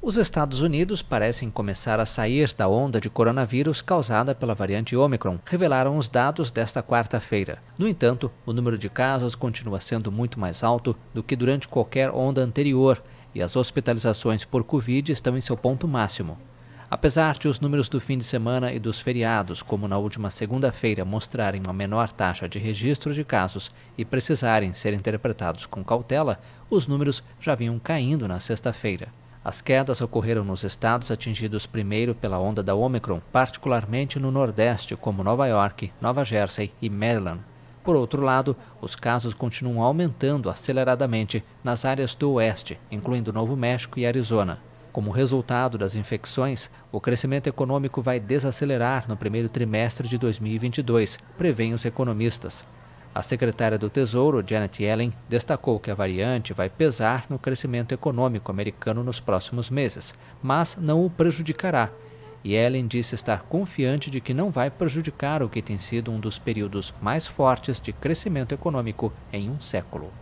Os Estados Unidos parecem começar a sair da onda de coronavírus causada pela variante Omicron, revelaram os dados desta quarta-feira. No entanto, o número de casos continua sendo muito mais alto do que durante qualquer onda anterior e as hospitalizações por Covid estão em seu ponto máximo. Apesar de os números do fim de semana e dos feriados, como na última segunda-feira, mostrarem uma menor taxa de registro de casos e precisarem ser interpretados com cautela, os números já vinham caindo na sexta-feira. As quedas ocorreram nos estados atingidos primeiro pela onda da Omicron, particularmente no Nordeste, como Nova York, Nova Jersey e Maryland. Por outro lado, os casos continuam aumentando aceleradamente nas áreas do Oeste, incluindo Novo México e Arizona. Como resultado das infecções, o crescimento econômico vai desacelerar no primeiro trimestre de 2022, prevêem os economistas. A secretária do Tesouro, Janet Yellen, destacou que a variante vai pesar no crescimento econômico americano nos próximos meses, mas não o prejudicará. E Yellen disse estar confiante de que não vai prejudicar o que tem sido um dos períodos mais fortes de crescimento econômico em um século.